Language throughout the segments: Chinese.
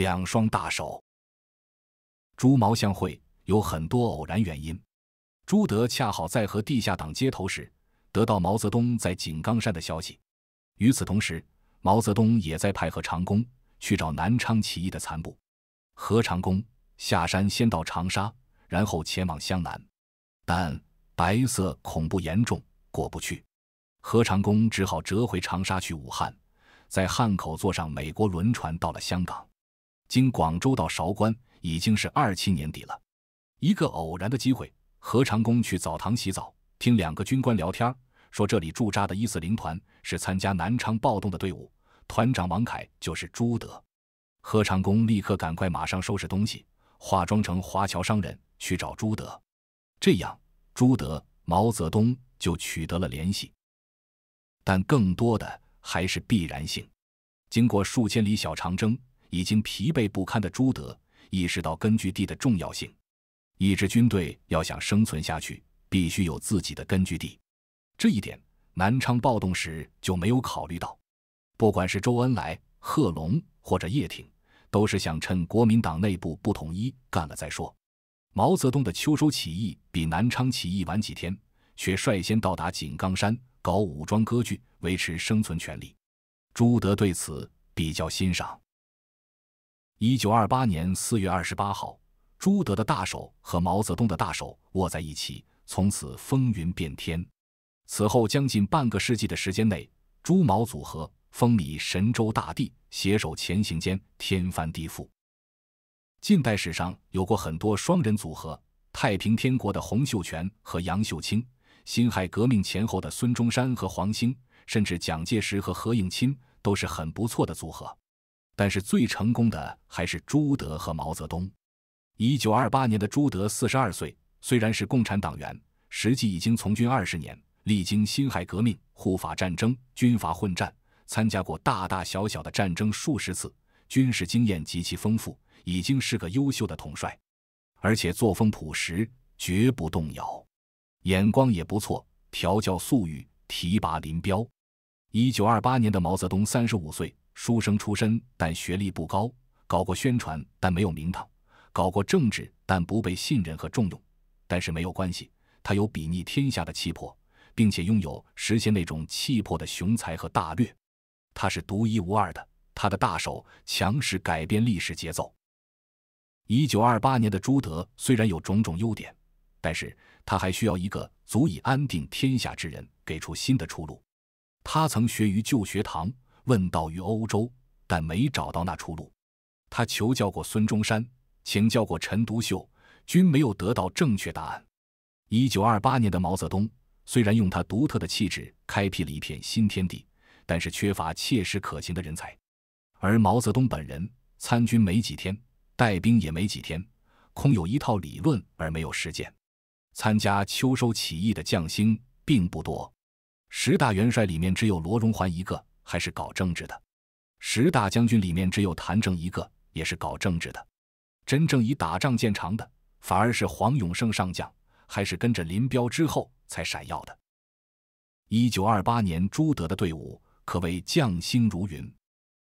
两双大手，朱毛相会有很多偶然原因。朱德恰好在和地下党接头时，得到毛泽东在井冈山的消息。与此同时，毛泽东也在派何长工去找南昌起义的残部。何长工下山先到长沙，然后前往湘南，但白色恐怖严重，过不去。何长工只好折回长沙去武汉，在汉口坐上美国轮船到了香港。经广州到韶关已经是二七年底了。一个偶然的机会，何长工去澡堂洗澡，听两个军官聊天，说这里驻扎的一四零团是参加南昌暴动的队伍，团长王凯就是朱德。何长工立刻赶快马上收拾东西，化妆成华侨商人去找朱德。这样，朱德、毛泽东就取得了联系。但更多的还是必然性。经过数千里小长征。已经疲惫不堪的朱德意识到根据地的重要性。一支军队要想生存下去，必须有自己的根据地。这一点南昌暴动时就没有考虑到。不管是周恩来、贺龙或者叶挺，都是想趁国民党内部不统一干了再说。毛泽东的秋收起义比南昌起义晚几天，却率先到达井冈山搞武装割据，维持生存权利。朱德对此比较欣赏。一九二八年四月二十八号，朱德的大手和毛泽东的大手握在一起，从此风云变天。此后将近半个世纪的时间内，朱毛组合风靡神州大地，携手前行间天翻地覆。近代史上有过很多双人组合，太平天国的洪秀全和杨秀清，辛亥革命前后的孙中山和黄兴，甚至蒋介石和何应钦，都是很不错的组合。但是最成功的还是朱德和毛泽东。一九二八年的朱德四十二岁，虽然是共产党员，实际已经从军二十年，历经辛亥革命、护法战争、军阀混战，参加过大大小小的战争数十次，军事经验极其丰富，已经是个优秀的统帅，而且作风朴实，绝不动摇，眼光也不错，调教粟裕，提拔林彪。一九二八年的毛泽东三十五岁。书生出身，但学历不高；搞过宣传，但没有名堂；搞过政治，但不被信任和重用。但是没有关系，他有睥睨天下的气魄，并且拥有实现那种气魄的雄才和大略。他是独一无二的。他的大手强势改变历史节奏。一九二八年的朱德虽然有种种优点，但是他还需要一个足以安定天下之人，给出新的出路。他曾学于旧学堂。问道于欧洲，但没找到那出路。他求教过孙中山，请教过陈独秀，均没有得到正确答案。一九二八年的毛泽东，虽然用他独特的气质开辟了一片新天地，但是缺乏切实可行的人才。而毛泽东本人参军没几天，带兵也没几天，空有一套理论而没有实践。参加秋收起义的将星并不多，十大元帅里面只有罗荣桓一个。还是搞政治的，十大将军里面只有谭政一个也是搞政治的，真正以打仗见长的反而是黄永胜上将，还是跟着林彪之后才闪耀的。一九二八年，朱德的队伍可谓将星如云，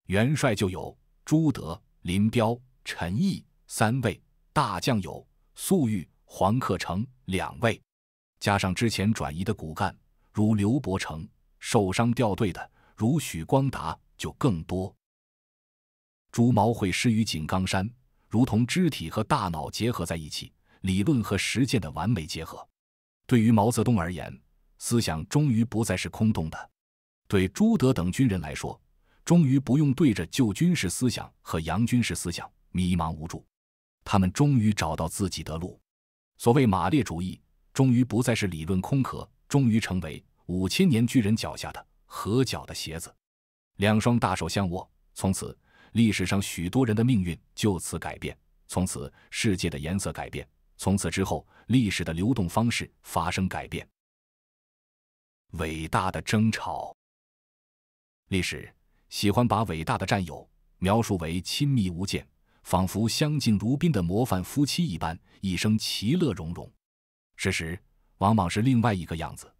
元帅就有朱德、林彪、陈毅三位，大将有粟裕、黄克诚两位，加上之前转移的骨干如刘伯承，受伤掉队的。如许光达就更多。朱毛会师于井冈山，如同肢体和大脑结合在一起，理论和实践的完美结合。对于毛泽东而言，思想终于不再是空洞的；对朱德等军人来说，终于不用对着旧军事思想和洋军事思想迷茫无助，他们终于找到自己的路。所谓马列主义，终于不再是理论空壳，终于成为五千年巨人脚下的。合脚的鞋子，两双大手相握，从此历史上许多人的命运就此改变，从此世界的颜色改变，从此之后历史的流动方式发生改变。伟大的争吵，历史喜欢把伟大的战友描述为亲密无间，仿佛相敬如宾的模范夫妻一般，一生其乐融融，事实往往是另外一个样子。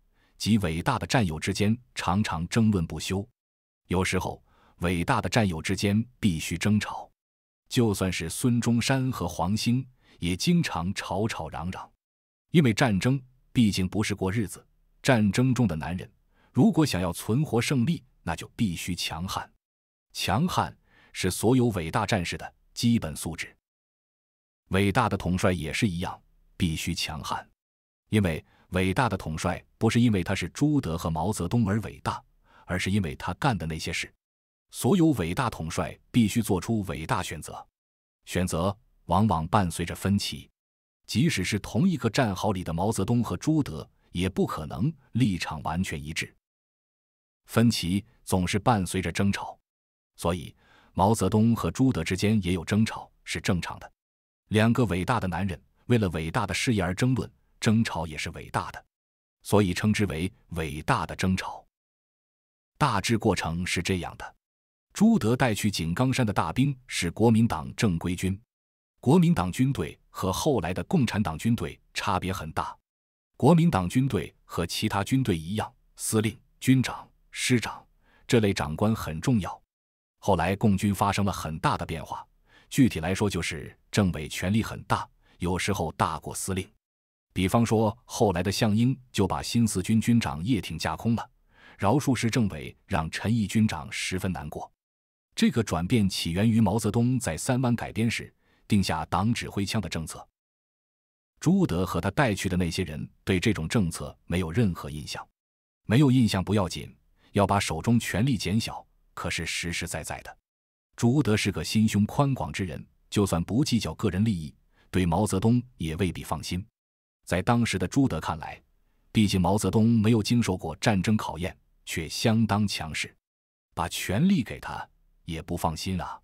及伟大的战友之间常常争论不休，有时候伟大的战友之间必须争吵，就算是孙中山和黄兴也经常吵吵嚷嚷，因为战争毕竟不是过日子，战争中的男人如果想要存活胜利，那就必须强悍，强悍是所有伟大战士的基本素质，伟大的统帅也是一样，必须强悍，因为伟大的统帅。不是因为他是朱德和毛泽东而伟大，而是因为他干的那些事。所有伟大统帅必须做出伟大选择，选择往往伴随着分歧。即使是同一个战壕里的毛泽东和朱德，也不可能立场完全一致。分歧总是伴随着争吵，所以毛泽东和朱德之间也有争吵是正常的。两个伟大的男人为了伟大的事业而争论，争吵也是伟大的。所以称之为伟大的争吵。大致过程是这样的：朱德带去井冈山的大兵是国民党正规军，国民党军队和后来的共产党军队差别很大。国民党军队和其他军队一样，司令、军长、师长这类长官很重要。后来共军发生了很大的变化，具体来说就是政委权力很大，有时候大过司令。比方说，后来的项英就把新四军军长叶挺架空了，饶漱石政委让陈毅军长十分难过。这个转变起源于毛泽东在三湾改编时定下“党指挥枪”的政策。朱德和他带去的那些人对这种政策没有任何印象，没有印象不要紧，要把手中权力减小，可是实实在在的。朱德是个心胸宽广之人，就算不计较个人利益，对毛泽东也未必放心。在当时的朱德看来，毕竟毛泽东没有经受过战争考验，却相当强势，把权力给他也不放心啊。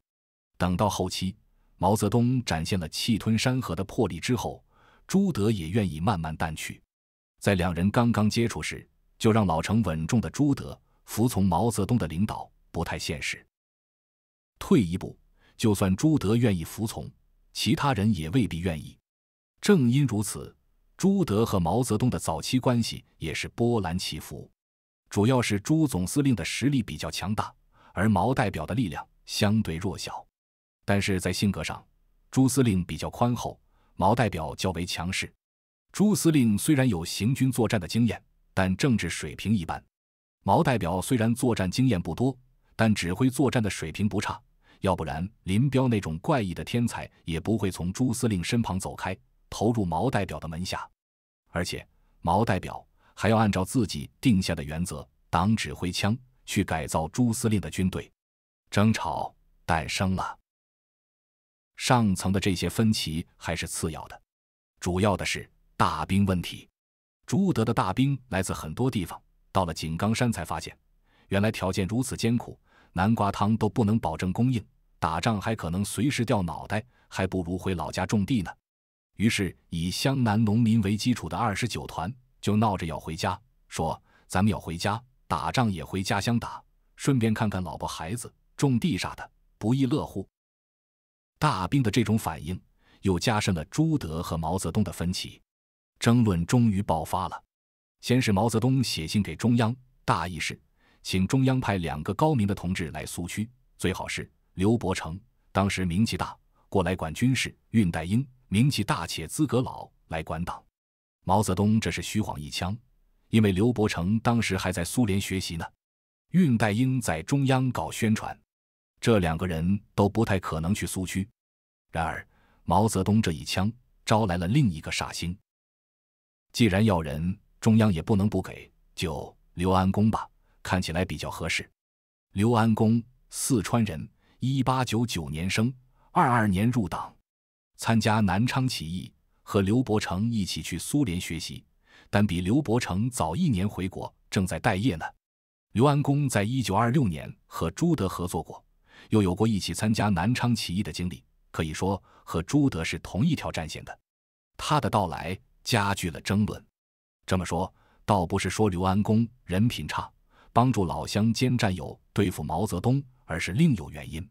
等到后期，毛泽东展现了气吞山河的魄力之后，朱德也愿意慢慢淡去。在两人刚刚接触时，就让老成稳重的朱德服从毛泽东的领导，不太现实。退一步，就算朱德愿意服从，其他人也未必愿意。正因如此。朱德和毛泽东的早期关系也是波澜起伏，主要是朱总司令的实力比较强大，而毛代表的力量相对弱小。但是在性格上，朱司令比较宽厚，毛代表较为强势。朱司令虽然有行军作战的经验，但政治水平一般；毛代表虽然作战经验不多，但指挥作战的水平不差。要不然，林彪那种怪异的天才也不会从朱司令身旁走开。投入毛代表的门下，而且毛代表还要按照自己定下的原则，党指挥枪，去改造朱司令的军队。争吵诞生了。上层的这些分歧还是次要的，主要的是大兵问题。朱德的大兵来自很多地方，到了井冈山才发现，原来条件如此艰苦，南瓜汤都不能保证供应，打仗还可能随时掉脑袋，还不如回老家种地呢。于是，以湘南农民为基础的二十九团就闹着要回家，说：“咱们要回家，打仗也回家乡打，顺便看看老婆孩子，种地啥的，不亦乐乎。”大兵的这种反应，又加深了朱德和毛泽东的分歧，争论终于爆发了。先是毛泽东写信给中央，大意是，请中央派两个高明的同志来苏区，最好是刘伯承，当时名气大，过来管军事。恽代英。名气大且资格老来管党，毛泽东这是虚晃一枪，因为刘伯承当时还在苏联学习呢，恽代英在中央搞宣传，这两个人都不太可能去苏区。然而，毛泽东这一枪招来了另一个煞星。既然要人，中央也不能不给，就刘安恭吧，看起来比较合适。刘安恭，四川人，一八九九年生，二二年入党。参加南昌起义，和刘伯承一起去苏联学习，但比刘伯承早一年回国，正在待业呢。刘安恭在一九二六年和朱德合作过，又有过一起参加南昌起义的经历，可以说和朱德是同一条战线的。他的到来加剧了争论。这么说，倒不是说刘安恭人品差，帮助老乡兼战友对付毛泽东，而是另有原因。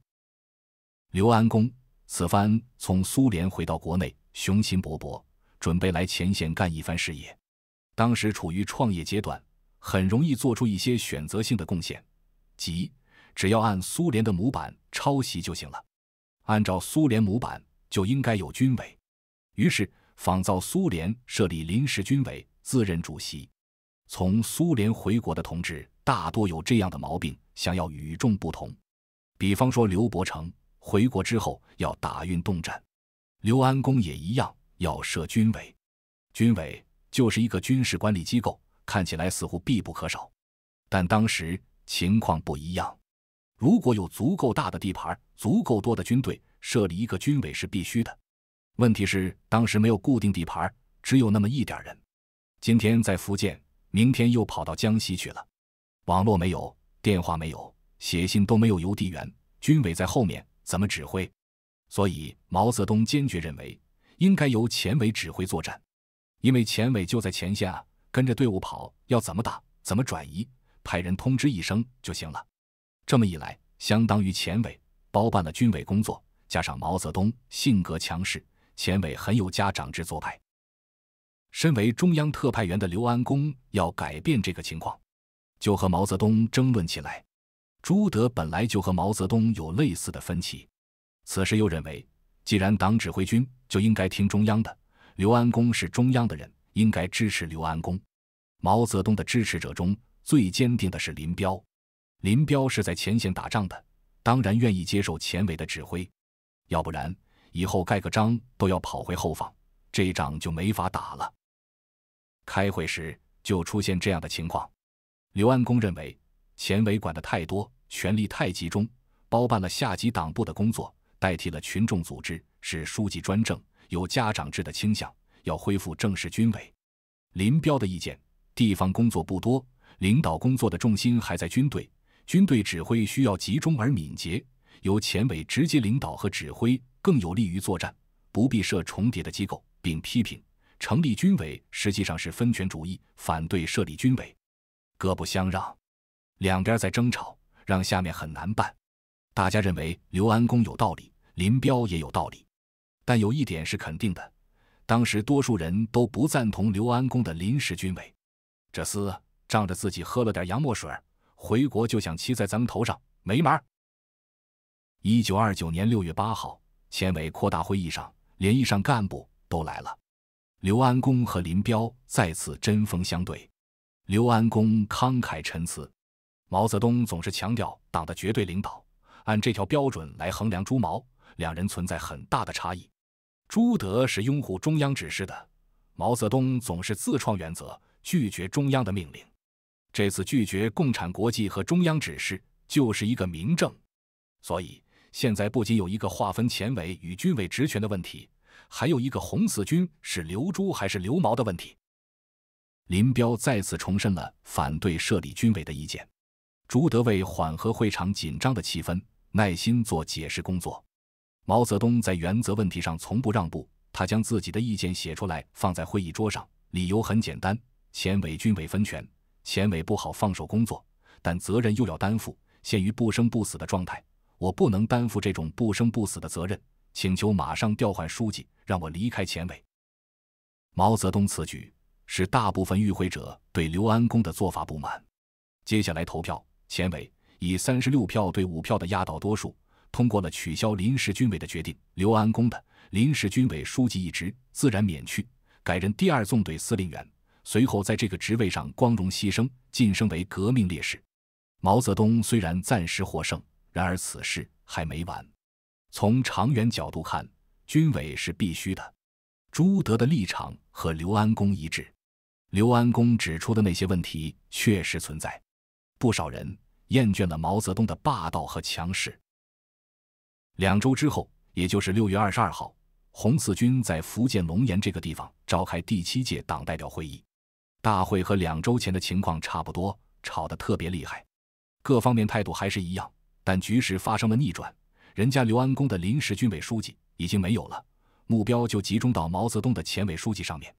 刘安恭。此番从苏联回到国内，雄心勃勃，准备来前线干一番事业。当时处于创业阶段，很容易做出一些选择性的贡献，即只要按苏联的模板抄袭就行了。按照苏联模板，就应该有军委，于是仿造苏联设立临时军委，自任主席。从苏联回国的同志大多有这样的毛病，想要与众不同。比方说刘伯承。回国之后要打运动战，刘安公也一样要设军委。军委就是一个军事管理机构，看起来似乎必不可少。但当时情况不一样，如果有足够大的地盘、足够多的军队，设立一个军委是必须的。问题是当时没有固定地盘，只有那么一点人。今天在福建，明天又跑到江西去了。网络没有，电话没有，写信都没有邮递员。军委在后面。怎么指挥？所以毛泽东坚决认为，应该由前委指挥作战，因为前委就在前线啊，跟着队伍跑，要怎么打，怎么转移，派人通知一声就行了。这么一来，相当于前委包办了军委工作。加上毛泽东性格强势，前委很有家长制做派。身为中央特派员的刘安恭要改变这个情况，就和毛泽东争论起来。朱德本来就和毛泽东有类似的分歧，此时又认为，既然党指挥军，就应该听中央的。刘安恭是中央的人，应该支持刘安恭。毛泽东的支持者中最坚定的是林彪，林彪是在前线打仗的，当然愿意接受前委的指挥，要不然以后盖个章都要跑回后方，这一仗就没法打了。开会时就出现这样的情况，刘安恭认为前委管的太多。权力太集中，包办了下级党部的工作，代替了群众组织，是书记专政，有家长制的倾向。要恢复正式军委。林彪的意见：地方工作不多，领导工作的重心还在军队，军队指挥需要集中而敏捷，由前委直接领导和指挥更有利于作战，不必设重叠的机构。并批评成立军委实际上是分权主义，反对设立军委，各不相让，两边在争吵。让下面很难办，大家认为刘安公有道理，林彪也有道理，但有一点是肯定的，当时多数人都不赞同刘安公的临时军委。这厮仗着自己喝了点洋墨水，回国就想骑在咱们头上，没门！一九二九年六月八号，前委扩大会议上，连以上干部都来了，刘安公和林彪再次针锋相对。刘安公慷慨陈词。毛泽东总是强调党的绝对领导，按这条标准来衡量朱毛两人存在很大的差异。朱德是拥护中央指示的，毛泽东总是自创原则，拒绝中央的命令。这次拒绝共产国际和中央指示就是一个明证。所以现在不仅有一个划分前委与军委职权的问题，还有一个红四军是留朱还是留毛的问题。林彪再次重申了反对设立军委的意见。朱德为缓和会场紧张的气氛，耐心做解释工作。毛泽东在原则问题上从不让步，他将自己的意见写出来放在会议桌上，理由很简单：前委军委分权，前委不好放手工作，但责任又要担负，陷于不生不死的状态，我不能担负这种不生不死的责任，请求马上调换书记，让我离开前委。毛泽东此举使大部分与会者对刘安恭的做法不满，接下来投票。前委以三十六票对五票的压倒多数，通过了取消临时军委的决定。刘安恭的临时军委书记一职自然免去，改任第二纵队司令员。随后，在这个职位上光荣牺牲，晋升为革命烈士。毛泽东虽然暂时获胜，然而此事还没完。从长远角度看，军委是必须的。朱德的立场和刘安恭一致。刘安恭指出的那些问题确实存在。不少人厌倦了毛泽东的霸道和强势。两周之后，也就是六月二十二号，红四军在福建龙岩这个地方召开第七届党代表会议。大会和两周前的情况差不多，吵得特别厉害，各方面态度还是一样。但局势发生了逆转，人家刘安恭的临时军委书记已经没有了，目标就集中到毛泽东的前委书记上面，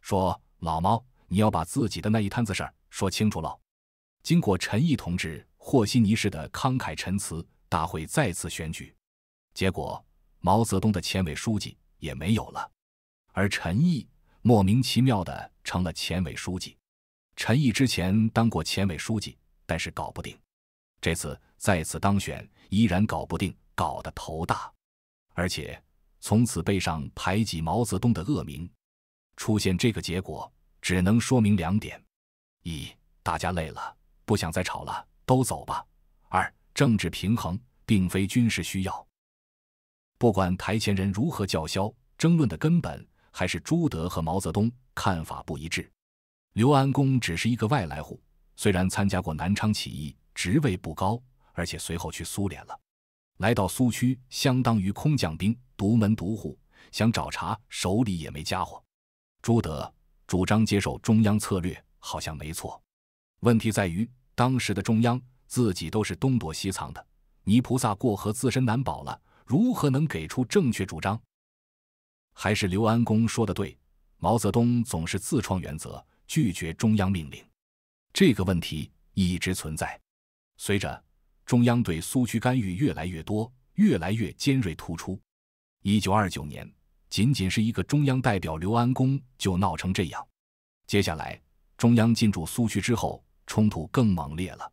说：“老毛，你要把自己的那一摊子事儿说清楚喽。”经过陈毅同志和希尼式的慷慨陈词，大会再次选举，结果毛泽东的前委书记也没有了，而陈毅莫名其妙的成了前委书记。陈毅之前当过前委书记，但是搞不定，这次再次当选依然搞不定，搞得头大，而且从此背上排挤毛泽东的恶名。出现这个结果，只能说明两点：一大家累了。不想再吵了，都走吧。二，政治平衡并非军事需要。不管台前人如何叫嚣，争论的根本还是朱德和毛泽东看法不一致。刘安公只是一个外来户，虽然参加过南昌起义，职位不高，而且随后去苏联了。来到苏区，相当于空降兵，独门独户，想找茬手里也没家伙。朱德主张接受中央策略，好像没错。问题在于，当时的中央自己都是东躲西藏的，泥菩萨过河，自身难保了，如何能给出正确主张？还是刘安公说的对，毛泽东总是自创原则，拒绝中央命令。这个问题一直存在。随着中央对苏区干预越来越多，越来越尖锐突出。一九二九年，仅仅是一个中央代表刘安公就闹成这样。接下来，中央进驻苏区之后。冲突更猛烈了，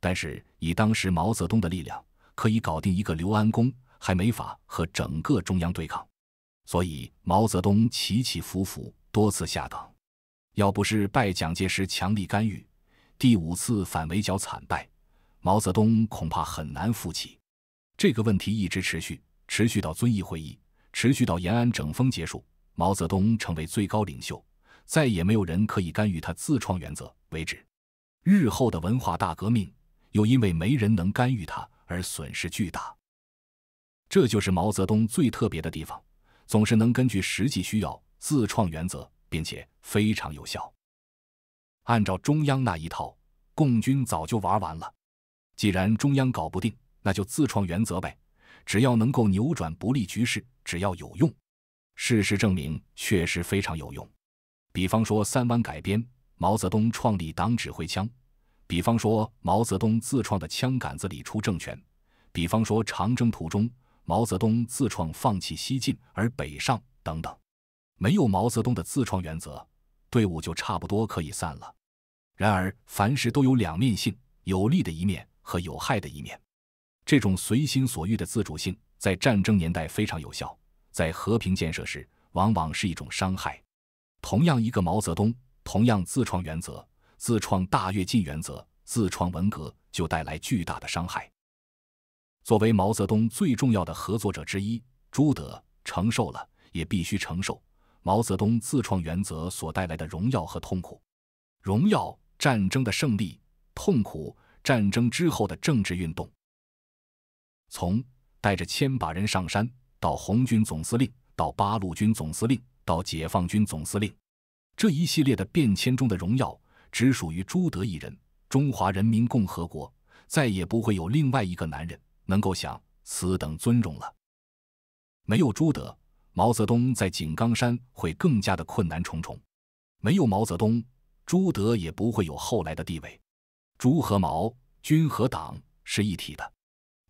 但是以当时毛泽东的力量，可以搞定一个刘安恭，还没法和整个中央对抗，所以毛泽东起起伏伏，多次下岗。要不是拜蒋介石强力干预，第五次反围剿惨败，毛泽东恐怕很难复起。这个问题一直持续，持续到遵义会议，持续到延安整风结束，毛泽东成为最高领袖，再也没有人可以干预他自创原则为止。日后的文化大革命又因为没人能干预他而损失巨大，这就是毛泽东最特别的地方，总是能根据实际需要自创原则，并且非常有效。按照中央那一套，共军早就玩完了。既然中央搞不定，那就自创原则呗，只要能够扭转不利局势，只要有用。事实证明，确实非常有用。比方说三湾改编。毛泽东创立党指挥枪，比方说毛泽东自创的“枪杆子里出政权”，比方说长征途中毛泽东自创放弃西进而北上等等。没有毛泽东的自创原则，队伍就差不多可以散了。然而，凡事都有两面性，有利的一面和有害的一面。这种随心所欲的自主性，在战争年代非常有效，在和平建设时往往是一种伤害。同样，一个毛泽东。同样，自创原则、自创大跃进原则、自创文革，就带来巨大的伤害。作为毛泽东最重要的合作者之一，朱德承受了，也必须承受毛泽东自创原则所带来的荣耀和痛苦：荣耀战争的胜利，痛苦战争之后的政治运动。从带着千把人上山，到红军总司令，到八路军总司令，到解放军总司令。这一系列的变迁中的荣耀，只属于朱德一人。中华人民共和国再也不会有另外一个男人能够享此等尊荣了。没有朱德，毛泽东在井冈山会更加的困难重重；没有毛泽东，朱德也不会有后来的地位。朱和毛，军和党是一体的，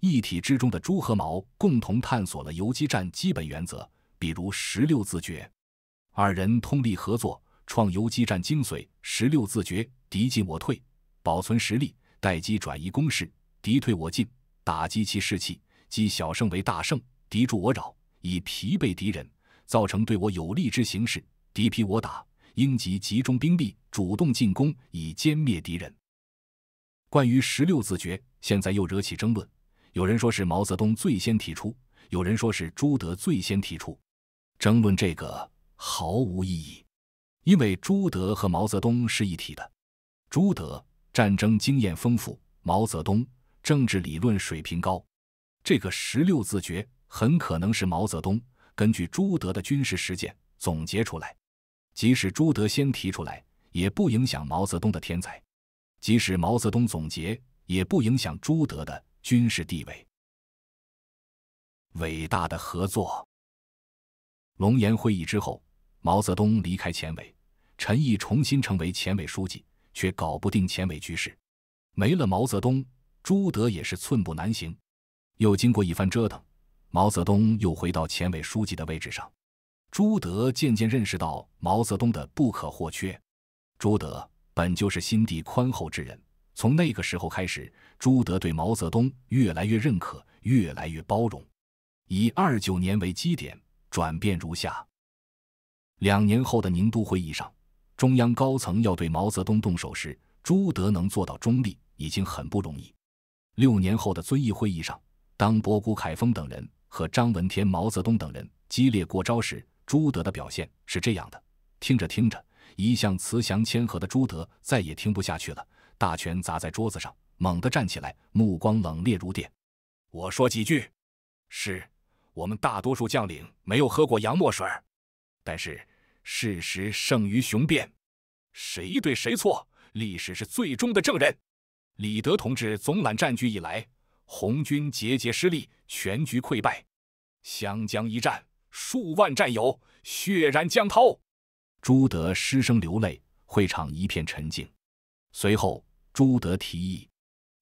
一体之中的朱和毛共同探索了游击战基本原则，比如十六字诀。二人通力合作。创游击战精髓十六字诀：敌进我退，保存实力；待机转移攻势；敌退我进，打击其士气，积小胜为大胜；敌驻我扰，以疲惫敌人，造成对我有利之形势；敌疲我打，应急集中兵力，主动进攻，以歼灭敌人。关于十六字诀，现在又惹起争论。有人说是毛泽东最先提出，有人说是朱德最先提出。争论这个毫无意义。因为朱德和毛泽东是一体的，朱德战争经验丰富，毛泽东政治理论水平高，这个十六字诀很可能是毛泽东根据朱德的军事实践总结出来。即使朱德先提出来，也不影响毛泽东的天才；即使毛泽东总结，也不影响朱德的军事地位。伟大的合作，龙岩会议之后，毛泽东离开前委。陈毅重新成为前委书记，却搞不定前委局势。没了毛泽东，朱德也是寸步难行。又经过一番折腾，毛泽东又回到前委书记的位置上。朱德渐渐认识到毛泽东的不可或缺。朱德本就是心地宽厚之人，从那个时候开始，朱德对毛泽东越来越认可，越来越包容。以二九年为基点，转变如下：两年后的宁都会议上。中央高层要对毛泽东动手时，朱德能做到中立，已经很不容易。六年后的遵义会议上，当博古、凯丰等人和张闻天、毛泽东等人激烈过招时，朱德的表现是这样的：听着听着，一向慈祥谦和的朱德再也听不下去了，大拳砸在桌子上，猛地站起来，目光冷冽如电：“我说几句。是我们大多数将领没有喝过洋墨水但是。”事实胜于雄辩，谁对谁错，历史是最终的证人。李德同志总揽战局以来，红军节节失利，全局溃败。湘江一战，数万战友血染江涛，朱德失声流泪，会场一片沉静。随后，朱德提议，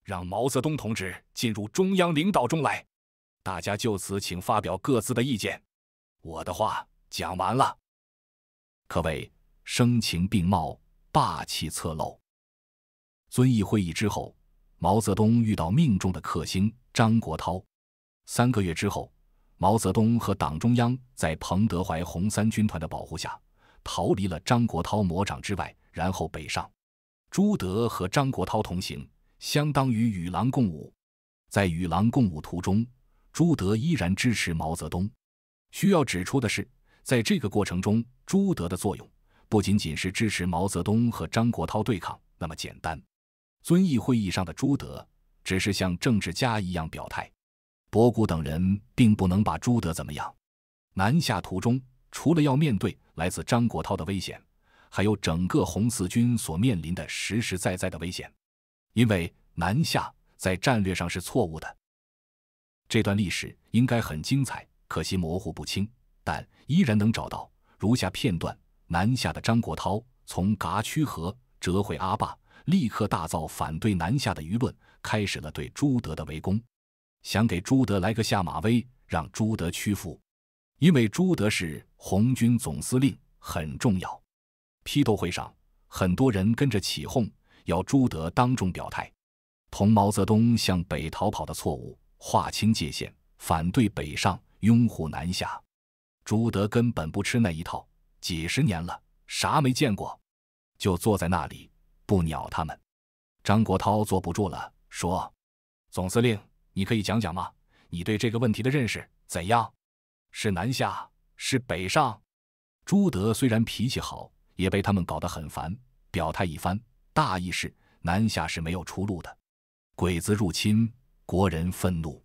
让毛泽东同志进入中央领导中来。大家就此，请发表各自的意见。我的话讲完了。可谓声情并茂，霸气侧漏。遵义会议之后，毛泽东遇到命中的克星张国焘。三个月之后，毛泽东和党中央在彭德怀红三军团的保护下，逃离了张国焘魔掌之外，然后北上。朱德和张国焘同行，相当于与狼共舞。在与狼共舞途中，朱德依然支持毛泽东。需要指出的是。在这个过程中，朱德的作用不仅仅是支持毛泽东和张国焘对抗那么简单。遵义会议上的朱德只是像政治家一样表态，博古等人并不能把朱德怎么样。南下途中，除了要面对来自张国焘的危险，还有整个红四军所面临的实实在在的危险，因为南下在战略上是错误的。这段历史应该很精彩，可惜模糊不清。但依然能找到如下片段：南下的张国焘从嘎曲河折回阿坝，立刻大造反对南下的舆论，开始了对朱德的围攻，想给朱德来个下马威，让朱德屈服。因为朱德是红军总司令，很重要。批斗会上，很多人跟着起哄，要朱德当众表态，同毛泽东向北逃跑的错误划清界限，反对北上，拥护南下。朱德根本不吃那一套，几十年了，啥没见过，就坐在那里不鸟他们。张国焘坐不住了，说：“总司令，你可以讲讲吗？你对这个问题的认识怎样？是南下，是北上？”朱德虽然脾气好，也被他们搞得很烦，表态一番，大意是：南下是没有出路的，鬼子入侵，国人愤怒，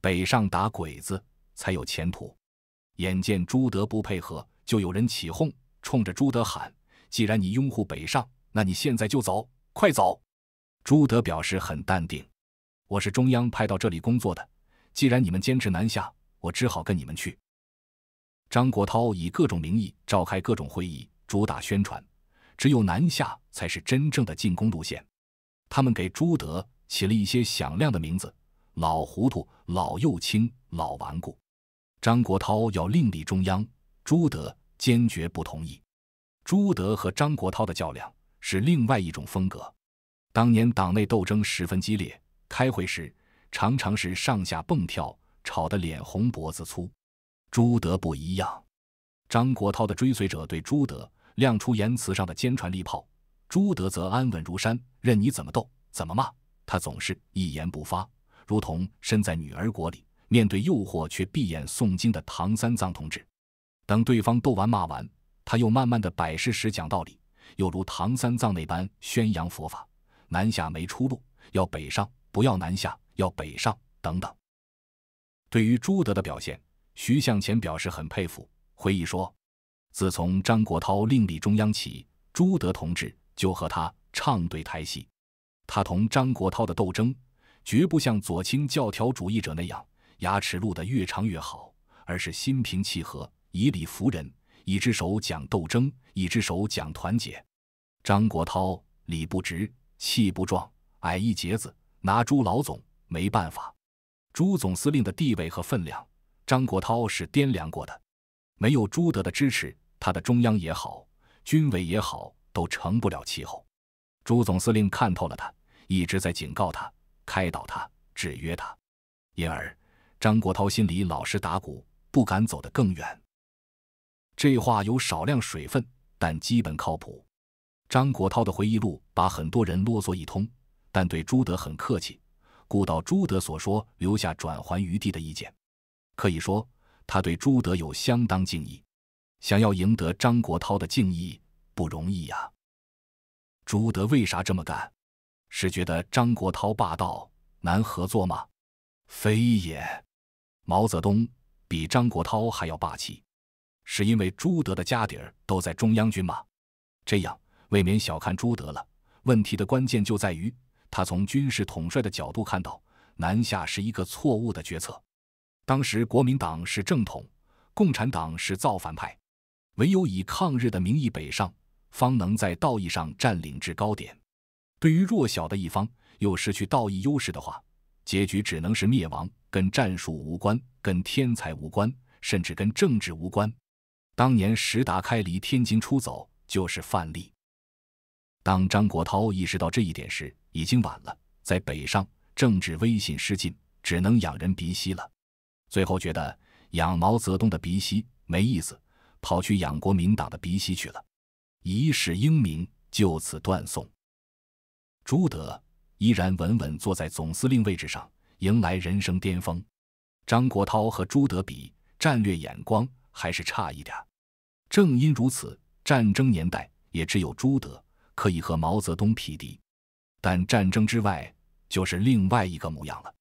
北上打鬼子才有前途。眼见朱德不配合，就有人起哄，冲着朱德喊：“既然你拥护北上，那你现在就走，快走！”朱德表示很淡定：“我是中央派到这里工作的，既然你们坚持南下，我只好跟你们去。”张国焘以各种名义召开各种会议，主打宣传，只有南下才是真正的进攻路线。他们给朱德起了一些响亮的名字：老糊涂、老右倾、老顽固。张国焘要另立中央，朱德坚决不同意。朱德和张国焘的较量是另外一种风格。当年党内斗争十分激烈，开会时常常是上下蹦跳，吵得脸红脖子粗。朱德不一样，张国焘的追随者对朱德亮出言辞上的坚船利炮，朱德则安稳如山，任你怎么斗、怎么骂，他总是一言不发，如同身在女儿国里。面对诱惑却闭眼诵经的唐三藏同志，等对方斗完骂完，他又慢慢的摆事实讲道理，又如唐三藏那般宣扬佛法。南下没出路，要北上，不要南下，要北上，等等。对于朱德的表现，徐向前表示很佩服，回忆说，自从张国焘另立中央起，朱德同志就和他唱对台戏。他同张国焘的斗争，绝不像左倾教条主义者那样。牙齿露得越长越好，而是心平气和，以理服人。一只手讲斗争，一只手讲团结。张国焘，理不直，气不壮，矮一截子，拿朱老总没办法。朱总司令的地位和分量，张国焘是掂量过的。没有朱德的支持，他的中央也好，军委也好，都成不了气候。朱总司令看透了他，一直在警告他、开导他、制约他，因而。张国焘心里老是打鼓，不敢走得更远。这话有少量水分，但基本靠谱。张国焘的回忆录把很多人啰嗦一通，但对朱德很客气，顾到朱德所说留下转还余地的意见。可以说，他对朱德有相当敬意。想要赢得张国焘的敬意不容易呀。朱德为啥这么干？是觉得张国焘霸道难合作吗？非也。毛泽东比张国焘还要霸气，是因为朱德的家底儿都在中央军吗？这样未免小看朱德了。问题的关键就在于，他从军事统帅的角度看到，南下是一个错误的决策。当时国民党是正统，共产党是造反派，唯有以抗日的名义北上，方能在道义上占领制高点。对于弱小的一方，又失去道义优势的话，结局只能是灭亡。跟战术无关，跟天才无关，甚至跟政治无关。当年石达开离天津出走就是范例。当张国焘意识到这一点时，已经晚了。在北上，政治威信失尽，只能仰人鼻息了。最后觉得养毛泽东的鼻息没意思，跑去养国民党的鼻息去了，一世英名就此断送。朱德依然稳稳坐在总司令位置上。迎来人生巅峰，张国焘和朱德比战略眼光还是差一点。正因如此，战争年代也只有朱德可以和毛泽东匹敌，但战争之外，就是另外一个模样了。